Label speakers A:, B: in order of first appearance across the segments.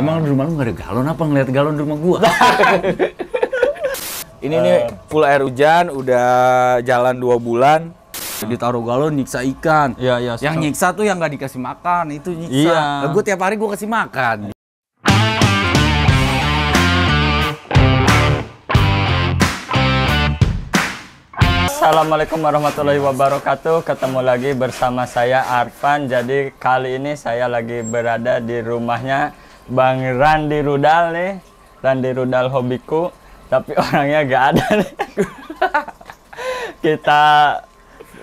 A: Emang di rumah lu gak ada galon apa ngeliat galon di rumah gua? Ini uh. nih full air hujan, udah jalan dua bulan. Ditaruh galon nyiksa ikan. Iya, iya. Yang so. nyiksa tuh yang nggak dikasih makan, itu nyiksa. Iya. Nah, gue tiap hari gue kasih makan.
B: Assalamualaikum warahmatullahi wabarakatuh. Ketemu lagi bersama saya Arfan. Jadi kali ini saya lagi berada di rumahnya Bang Randi Rudal nih Randi Rudal hobiku tapi orangnya gak ada nih kita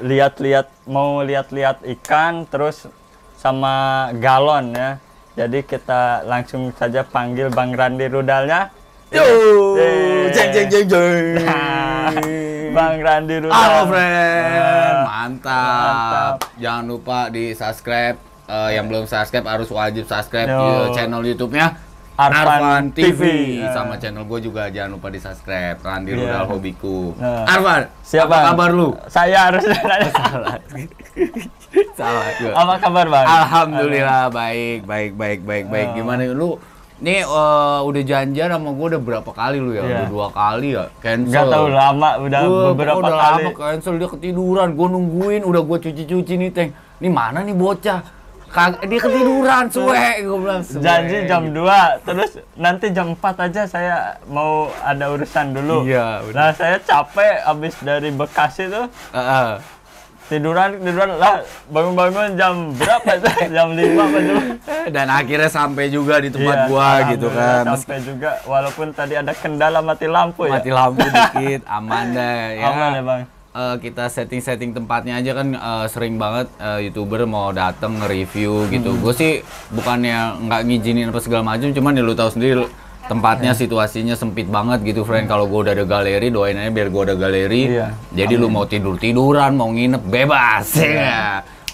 B: lihat-lihat mau lihat-lihat ikan terus sama galon ya jadi kita langsung saja panggil Bang Randi Rudalnya Yo, jeng jeng jeng jeng.
A: Bang Randi Rudal. Halo friend, ah. mantap. Jangan lupa di subscribe uh, yang belum subscribe harus wajib subscribe Yo. channel YouTube-nya Arvan, TV, TV. Yeah. sama channel gue juga jangan lupa di subscribe Randi iya. yeah. Rudal Hobiku yeah. Arvan siapa apa kabar lu saya harus salah salah apa kabar bang Alhamdulillah baik baik baik baik baik nah. gimana lu ini uh, udah janjian sama gue udah berapa kali lu ya? Yeah. Udah dua kali ya? Cancel. Gak tau lama, udah gua, beberapa udah kali. Udah lama cancel, dia ketiduran. Gue nungguin, udah gue cuci-cuci nih, Teng. Ini mana nih bocah? Kag dia ketiduran suwe gue bilang suwe. janji jam
B: 2 terus nanti jam 4 aja saya mau ada urusan dulu iya nah saya capek abis dari Bekasi tuh uh -uh. tiduran tiduran lah bangun-bangun jam berapa itu jam 5 apa jam
A: dan akhirnya sampai juga di tempat iya, gua gitu kan sampai
B: juga walaupun tadi ada kendala mati lampu mati ya mati lampu
A: dikit aman deh ya aman ya bang uh, kita setting-setting tempatnya aja kan uh, sering banget uh, youtuber mau dateng review gitu. Hmm. Gue sih bukannya nggak ngizinin apa segala macam, cuman ya lu tahu sendiri tempatnya yeah. situasinya sempit banget gitu friend hmm. kalau gue udah ada galeri doain aja biar gue ada galeri yeah. jadi Amin. lu mau tidur tiduran mau nginep bebas yeah. ya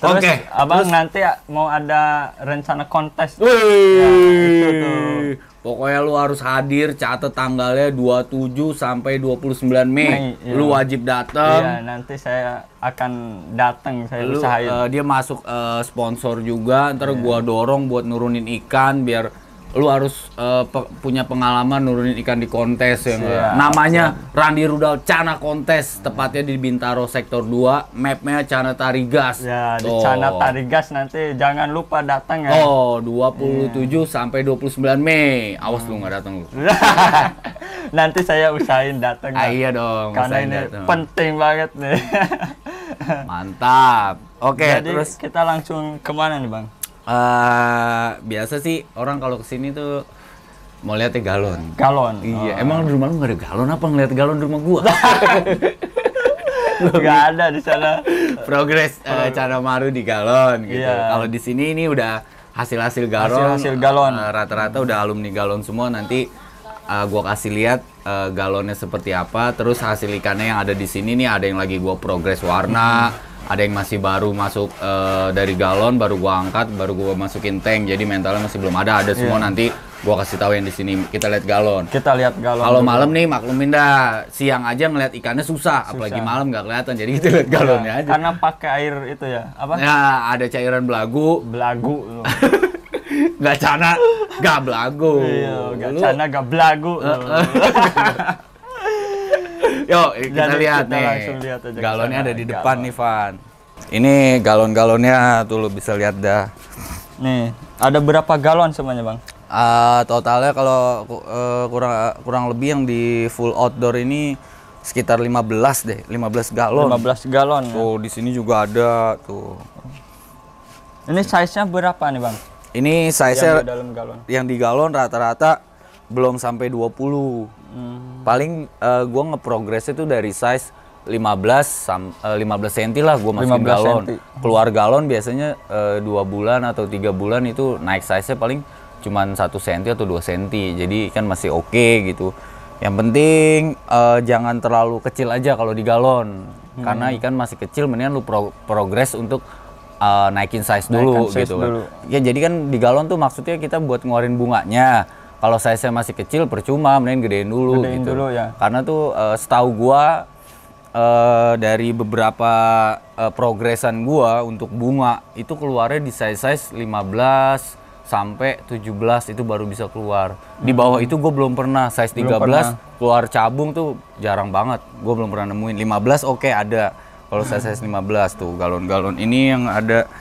A: Terus okay. abang Terus, nanti
B: ya mau ada rencana kontes. Wih.
A: Ya, Pokoknya lu harus hadir, catat tanggalnya 27 sampai 29 Mei. Mei iya. Lu wajib datang. Iya,
B: nanti saya akan datang, saya lu, usahain. Uh,
A: dia masuk uh, sponsor juga, ntar iya. gua dorong buat nurunin ikan biar lu harus uh, pe punya pengalaman nurunin ikan di kontes yang namanya yeah. Randi Rudal Cana Kontes tepatnya di Bintaro sektor 2 mapnya Cana Tarigas ya yeah, di Cana Tarigas nanti jangan lupa datang ya oh 27 iya. tujuh sampai 29 Mei awas hmm. lu nggak datang lu nanti saya usahain datang ah, iya dong karena ini dateng. penting banget nih mantap oke okay, terus kita langsung kemana nih bang uh, biasa sih orang kalau kesini tuh mau lihat galon. Galon. Iya, oh. emang di rumah lu gak ada galon apa ngeliat galon di rumah gua? Gak ada di sana. Progres uh, cara maru di galon gitu. Yeah. Kalau di sini ini udah hasil-hasil galon. Hasil-hasil galon. rata eh, rata-rata udah alumni galon semua nanti uh, gua kasih lihat uh, galonnya seperti apa, terus hasil ikannya yang ada di sini nih ada yang lagi gua progres warna ada yang masih baru masuk uh, dari galon baru gua angkat baru gua masukin tank jadi mentalnya masih belum ada ada semua yeah. nanti gua kasih tahu yang di sini kita lihat galon kita lihat galon kalau malam nih maklumin dah siang aja ngelihat ikannya susah, susah. apalagi malam nggak kelihatan jadi kita lihat iya, galonnya aja karena pakai
B: air itu ya apa ya
A: ada cairan belagu belagu nggak cana nggak belagu iya, nggak gak cana gak belagu Yuk, kita lihat kita nih. Langsung lihat aja galonnya ada di depan galon. nih, Van. Ini galon-galonnya tuh lo bisa lihat dah. Nih, ada berapa galon semuanya, Bang? Uh, totalnya kalau uh, kurang kurang lebih yang di full outdoor ini sekitar 15 deh, 15 galon. 15 galon. Ya? Tuh, ya? di sini juga ada tuh.
B: Ini size-nya berapa nih, Bang?
A: Ini size-nya yang di galon rata-rata belum sampai 20. Hmm. Paling uh, eh, gue ngeprogres itu dari size 15 sam, uh, 15 cm lah gue masukin galon. Cm. Keluar galon biasanya eh, dua 2 bulan atau tiga bulan itu naik size-nya paling cuman satu senti atau 2 senti. Jadi kan masih oke okay, gitu. Yang penting uh, jangan terlalu kecil aja kalau di galon. Hmm. Karena ikan masih kecil mendingan lu pro progres untuk uh, naikin size dulu naikin size gitu kan. Ya jadi kan di galon tuh maksudnya kita buat ngeluarin bunganya kalau saya saya masih kecil percuma main gedein dulu gedein gitu dulu, ya. karena tuh uh, setahu gua uh, dari beberapa uh, progresan gua untuk bunga itu keluarnya di size size 15 sampai 17 itu baru bisa keluar. Di hmm. bawah hmm. itu gue belum pernah size 13 pernah. keluar cabung tuh jarang banget. Gue belum pernah nemuin. 15 oke okay, ada. Kalau size size 15 tuh galon-galon ini yang ada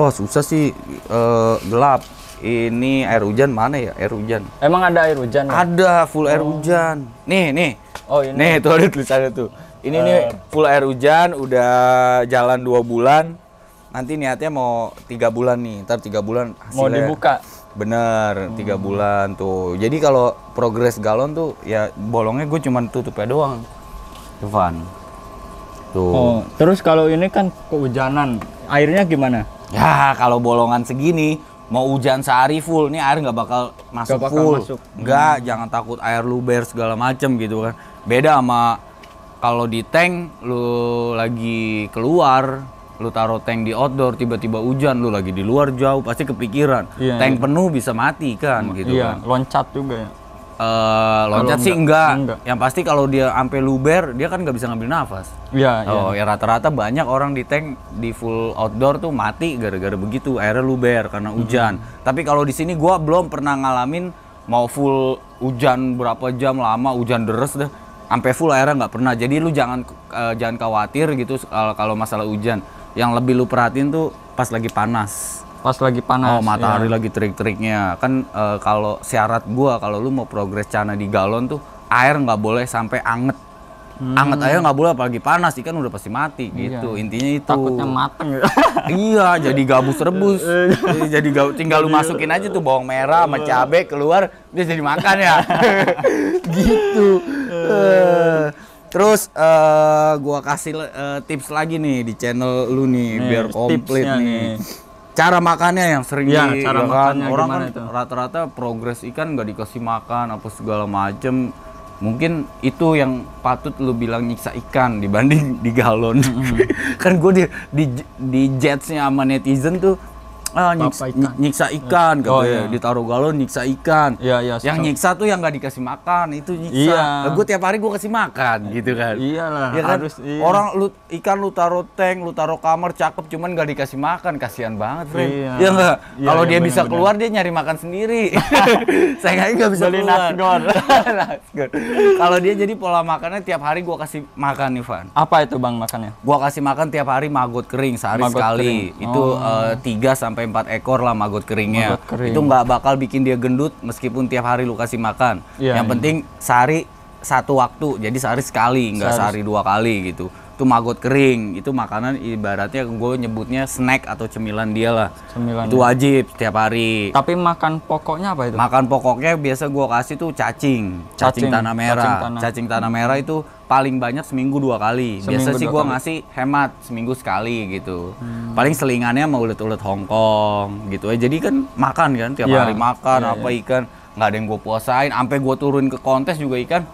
A: oh, susah sih uh, gelap ini air hujan mana ya air hujan emang ada air hujan ya? ada full oh. air hujan nih nih oh ini nih tuh ada tulisannya tuh ini uh. nih eh. full air hujan udah jalan dua bulan nanti niatnya mau tiga bulan nih ntar tiga bulan hasilnya. mau dibuka bener tiga hmm. bulan tuh jadi kalau progres galon tuh ya bolongnya gue cuman tutupnya doang Evan. tuh oh, terus kalau ini kan kehujanan airnya gimana ya kalau bolongan segini mau hujan sehari full nih air nggak bakal masuk gak bakal full nggak hmm. jangan takut air luber segala macem gitu kan beda sama kalau di tank lu lagi keluar lu taruh tank di outdoor tiba-tiba hujan lu lagi di luar jauh pasti kepikiran iya, tank iya. penuh bisa mati kan gitu iya, kan loncat juga ya uh, loncat kalo sih enggak, enggak. Yang pasti kalau dia ampe luber, dia kan nggak bisa ngambil nafas. Iya. Oh, iya. ya rata-rata banyak orang di tank di full outdoor tuh mati gara-gara begitu, airnya luber karena mm-hmm. hujan. Hmm. Tapi kalau di sini gua belum pernah ngalamin mau full hujan berapa jam lama, hujan deres deh. ampe full airnya nggak pernah. Jadi lu jangan uh, jangan khawatir gitu kalau masalah hujan. Yang lebih lu perhatiin tuh pas lagi panas. Pas lagi panas. Oh, matahari ya. lagi terik-teriknya. Kan e, kalau syarat gua kalau lu mau progres cana di galon tuh air nggak boleh sampai anget. Hmm. Anget air nggak boleh apalagi panas ikan udah pasti mati iya. gitu. Iya. Intinya itu. Takutnya mateng. iya, jadi gabus rebus. jadi gabus tinggal lu masukin aja tuh bawang merah sama iya. cabe keluar dia jadi makan ya.
B: gitu.
A: Iya. Eh, terus uh, gua kasih uh, tips lagi nih di channel lu nih, nih biar komplit nih. nih cara makannya yang sering ya, di, cara ya kan? orang kan rata-rata progres ikan nggak dikasih makan apa segala macem mungkin itu yang patut lu bilang nyiksa ikan dibanding di galon mm -hmm. kan gue di di di jetsnya sama netizen tuh ah, nyiksa, ikan. nyiksa ikan oh, ya. Iya. Ditaruh galon nyiksa ikan. Iya, iya. Yang so. nyiksa tuh yang nggak dikasih makan, itu nyiksa. Iya. Nah, gue tiap hari gue kasih makan gitu kan. Iyalah, ya kan? harus iya. Orang lu ikan lu taruh tank, lu taruh kamar cakep cuman nggak dikasih makan, kasihan banget, friend. Iya. Ya Iya, Kalau iya, dia bener, bisa keluar dia nyari makan sendiri. Saya nggak nggak bisa Beli keluar. Kalau dia jadi pola makannya tiap hari gue kasih makan Ivan. Apa itu Bang makannya? Gue kasih makan tiap hari maggot kering sehari magot sekali. Kering. Oh. Itu uh, eh, sampai sampai 4 ekor lah maggot keringnya. Maggot kering. Itu nggak bakal bikin dia gendut meskipun tiap hari lu kasih makan. Ya, yang iya. penting sehari satu waktu. Jadi sehari sekali, nggak sehari. sehari dua kali gitu itu maggot kering itu makanan ibaratnya gue nyebutnya snack atau cemilan dia lah
B: cemilan itu wajib
A: setiap hari tapi makan pokoknya apa itu makan pokoknya biasa gue kasih tuh cacing cacing, cacing tanah merah cacing tanah. cacing tanah merah itu paling banyak seminggu dua kali seminggu biasa sih gue ngasih hemat seminggu sekali gitu hmm. paling selingannya mau ulet-ulet Hongkong gitu aja jadi kan makan kan tiap yeah. hari makan yeah, apa yeah. ikan nggak ada yang gue puasain sampai gue turun ke kontes juga ikan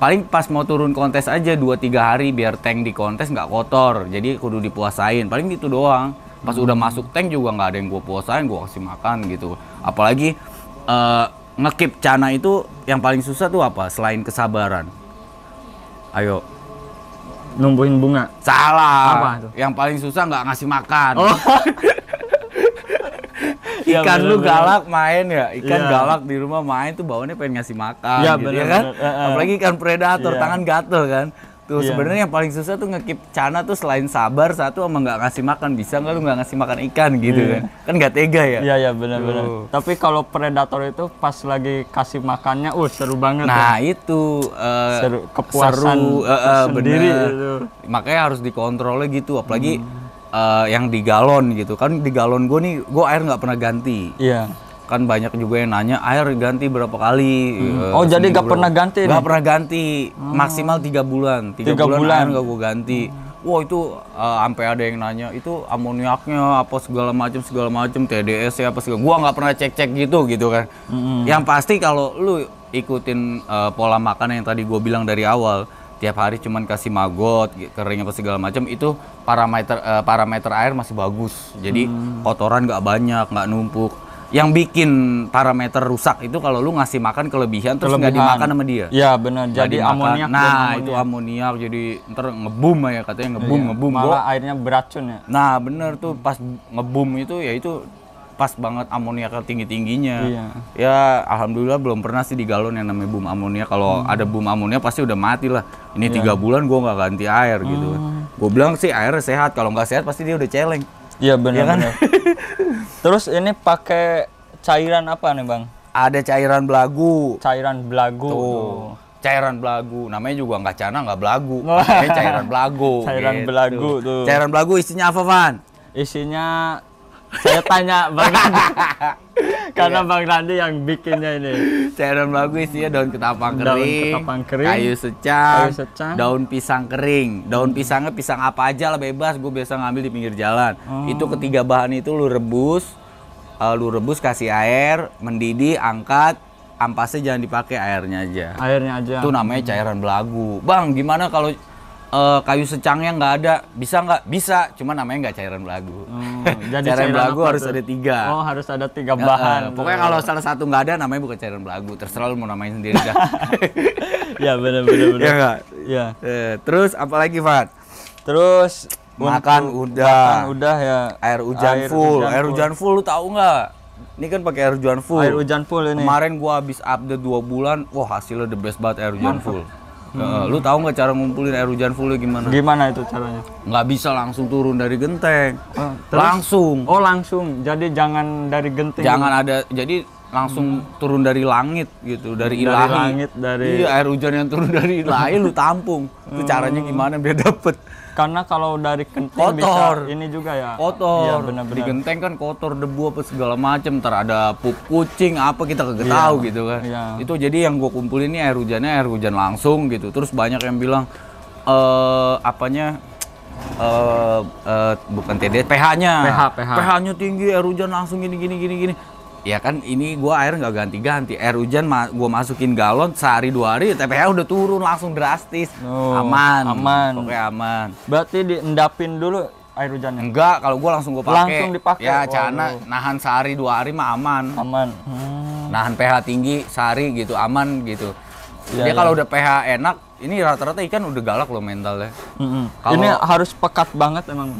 A: paling pas mau turun kontes aja 2-3 hari biar tank di kontes nggak kotor jadi kudu dipuasain paling gitu doang pas hmm. udah masuk tank juga nggak ada yang gue puasain gue kasih makan gitu apalagi uh, ngekip cana itu yang paling susah tuh apa selain kesabaran ayo
B: numbuhin bunga
A: salah apa tuh? yang paling susah nggak ngasih makan oh. ya, ikan bener, lu bener. galak main ya ikan ya. galak di rumah main tuh bawaannya pengen ngasih makan iya, gitu ya, gitu bener, ya kan bener. apalagi ikan predator ya. tangan gatel kan tuh ya. sebenarnya yang paling susah tuh ngekip cana tuh selain sabar satu sama nggak ngasih makan bisa nggak lu nggak ngasih makan ikan gitu ya. kan kan nggak tega ya iya ya, iya benar-benar tapi kalau predator itu pas
B: lagi kasih makannya uh seru banget nah
A: ya. itu uh, seru kepuasan seru, uh, uh, sendiri bener. Itu. makanya harus dikontrolnya gitu apalagi hmm uh, yang di galon gitu kan di galon gue nih gue air nggak pernah ganti iya kan banyak juga yang nanya air ganti berapa kali hmm. Eh, oh jadi nggak pernah ganti nggak pernah ganti hmm. maksimal tiga bulan tiga, bulan, bulan nggak gue ganti hmm. Wah wow, itu uh, sampai ada yang nanya itu amoniaknya apa segala macam segala macam TDS ya apa segala gua nggak pernah cek cek gitu gitu kan
B: -hmm. yang
A: pasti kalau lu ikutin uh, pola makan yang tadi gue bilang dari awal tiap hari cuman kasih maggot kering apa segala macam itu parameter uh, parameter air masih bagus jadi hmm. kotoran nggak banyak nggak numpuk yang bikin parameter rusak itu kalau lu ngasih makan kelebihan, terus nggak dimakan sama dia. ya benar. Jadi amoniak. Nah amoniak. itu amoniak jadi ntar ngebum ya katanya ngebum iya. ngebum. Malah airnya beracun ya. Nah bener tuh pas ngebum itu ya itu pas banget amoniaknya tinggi tingginya iya. ya alhamdulillah belum pernah sih di galon yang namanya boom amonia kalau hmm. ada boom amonia pasti udah mati lah ini iya. tiga bulan gue nggak ganti air hmm. gitu oh. gue bilang sih air sehat kalau nggak sehat pasti dia udah celeng iya benar ya kan? terus ini pakai cairan apa nih bang ada cairan belagu cairan belagu tuh. tuh cairan belagu namanya juga nggak cana nggak belagu namanya cairan belagu cairan gitu. belagu tuh cairan belagu isinya apa Van
B: isinya saya tanya Bang Randi. Karena iya. Bang Randi yang bikinnya
A: ini. Cairan bagus isinya daun ketapang kering, daun ketapang kering, kayu secang, kayu secang, daun pisang kering. Daun pisangnya pisang apa aja lah bebas, gue biasa ngambil di pinggir jalan. hmm. Itu ketiga bahan itu lu rebus, uh, lu rebus kasih air, mendidih, angkat, ampasnya jangan dipakai airnya aja. Airnya aja. Itu namanya cairan belagu. Bang, gimana kalau uh, kayu secangnya nggak ada bisa nggak bisa cuma namanya nggak cairan belagu hmm, jadi cairan, cairan belagu harus ada tiga oh harus ada tiga bahan uh, pokoknya kalau salah satu nggak ada namanya bukan cairan belagu terserah lu mau namain sendiri dah ya benar benar benar ya gak? ya Eh, terus apalagi Fat terus makan untuk, udah makan udah ya air hujan air full hujan air hujan full, full lu tahu nggak ini kan pakai air hujan full. Air hujan full ini. Kemarin gua habis update dua bulan, wah hasilnya the best banget air hujan hmm. full. Hmm. lu tahu nggak cara ngumpulin air hujan full gimana? Gimana itu caranya? Nggak bisa langsung turun dari genteng. Oh, Langsung. Oh langsung. Jadi jangan dari genteng. Jangan ada. Jadi langsung hmm. turun dari langit gitu dari ilahi dari langit dari iya air hujan yang turun dari ilahi lu tampung itu hmm. caranya gimana biar dapet karena kalau dari genteng kotor.
B: bisa ini juga ya kotor ya, di genteng
A: kan kotor debu apa segala macam ter ada pup kucing apa kita kagak yeah. tahu gitu kan yeah. itu jadi yang gue kumpulin ini air hujannya air hujan langsung gitu terus banyak yang bilang eh apanya uh, uh, bukan TD, pH-nya. pH, pH. pH-nya tinggi, air hujan langsung gini gini gini gini ya kan ini gue air nggak ganti-ganti air hujan ma gue masukin galon sehari dua hari TPH udah turun langsung drastis oh, aman aman oke aman berarti diendapin dulu air hujannya enggak kalau gue langsung gue pakai langsung dipakai ya cana oh, nahan sehari dua hari mah aman aman hmm. nahan pH tinggi sehari gitu aman gitu ya, dia ya. kalau iya. udah pH enak ini rata-rata ikan udah galak loh mentalnya mm -hmm. Kalo, ini
B: harus pekat banget emang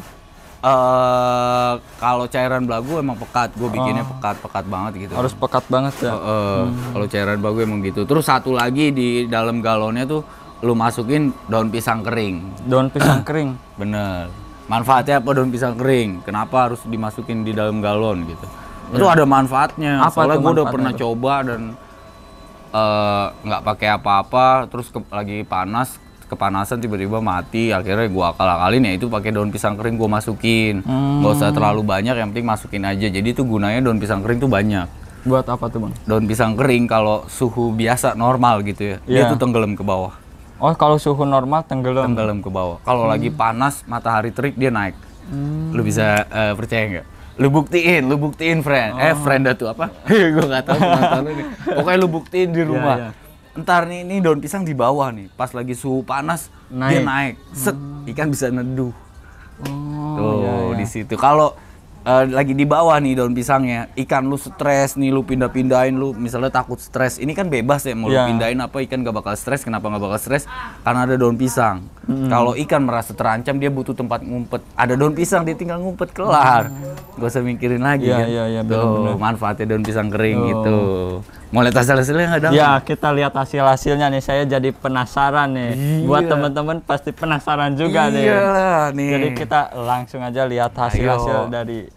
A: Uh, kalau cairan belagu emang pekat, gue bikinnya oh. pekat pekat banget gitu. Harus pekat banget ya. Uh, uh, hmm. Kalau cairan belagu emang gitu. Terus satu lagi di dalam galonnya tuh lu masukin daun pisang kering. Daun pisang kering. Bener. Manfaatnya apa daun pisang kering? Kenapa harus dimasukin di dalam galon gitu? Itu iya. ada manfaatnya. Apa Soalnya gue udah pernah itu? coba dan eh, nggak uh, pakai apa-apa, terus ke, lagi panas kepanasan tiba-tiba mati akhirnya gue akal-akalin ya itu pakai daun pisang kering gue masukin hmm. gak usah terlalu banyak yang penting masukin aja jadi itu gunanya daun pisang kering tuh banyak
B: buat apa tuh
A: bang daun pisang kering kalau suhu biasa normal gitu ya yeah. dia iya. tuh tenggelam ke bawah oh kalau suhu normal tenggelam tenggelam ke bawah kalau hmm. lagi panas matahari terik dia naik hmm. lu bisa uh, percaya nggak lu buktiin, lu buktiin friend. Eh, oh. Eh friend tuh apa? gue gak tahu nih. Pokoknya lu buktiin di iya, rumah. Yeah, yeah entar nih ini daun pisang di bawah nih pas lagi suhu panas naik. dia naik set hmm. ikan bisa neduh oh, tuh iya, iya. di situ kalau uh, lagi di bawah nih daun pisangnya ikan lu stres nih lu pindah pindahin lu misalnya takut stres ini kan bebas ya mau yeah. lu iya. pindahin apa ikan gak bakal stres kenapa gak bakal stres karena ada daun pisang Hmm. Kalau ikan merasa terancam dia butuh tempat ngumpet. Ada daun pisang dia tinggal ngumpet kelar. Gak usah mikirin lagi ya. Kan? Ya, ya, Tuh, bener. manfaatnya daun pisang kering oh. gitu. Mau lihat hasil-hasilnya nggak dong? Ya,
B: kita lihat hasil-hasilnya nih. Saya jadi penasaran nih. Iya. Buat teman-teman pasti penasaran juga Iya nih. nih. Jadi kita langsung aja lihat hasil-hasil dari